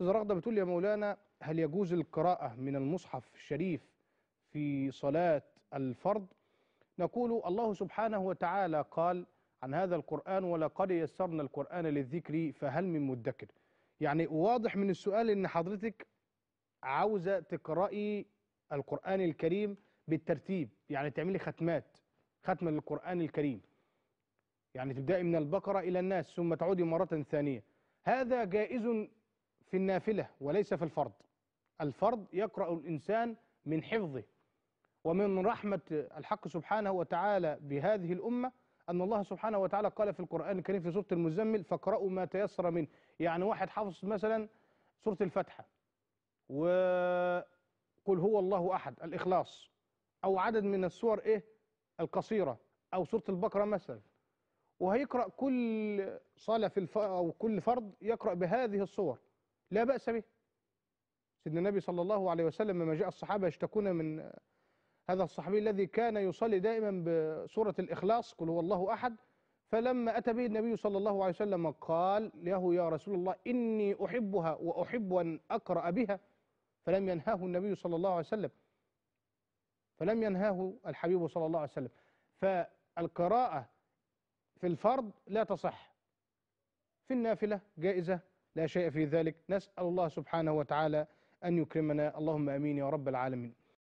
استاذ رغده بتقول يا مولانا هل يجوز القراءه من المصحف الشريف في صلاه الفرض نقول الله سبحانه وتعالى قال عن هذا القرآن ولقد يسرنا القرآن للذكر فهل من مدكر يعني واضح من السؤال ان حضرتك عاوزة تقرأي القرآن الكريم بالترتيب يعني تعملي ختمات ختمة للقرآن الكريم يعني تبدأي من البقرة إلى الناس ثم تعودي مرة ثانية هذا جائز في النافلة وليس في الفرض الفرض يقرأ الإنسان من حفظه ومن رحمة الحق سبحانه وتعالى بهذه الأمة أن الله سبحانه وتعالى قال في القرآن الكريم في سورة المزمل فاقرأوا ما تيسر منه يعني واحد حافظ مثلا سورة الفاتحة وقل هو الله أحد الإخلاص أو عدد من السور إيه القصيرة أو سورة البقرة مثلا وهيقرأ كل صلاة في الف... أو كل فرض يقرأ بهذه الصور لا بأس به سيدنا النبي صلى الله عليه وسلم لما جاء الصحابة يشتكون من هذا الصحابي الذي كان يصلي دائما بسورة الإخلاص قل هو الله أحد فلما أتى به النبي صلى الله عليه وسلم قال له يا رسول الله إني أحبها وأحب أن أقرأ بها فلم ينهاه النبي صلى الله عليه وسلم فلم ينهاه الحبيب صلى الله عليه وسلم فالقراءة في الفرض لا تصح في النافلة جائزة لا شيء في ذلك نسأل الله سبحانه وتعالى أن يكرمنا اللهم أمين يا رب العالمين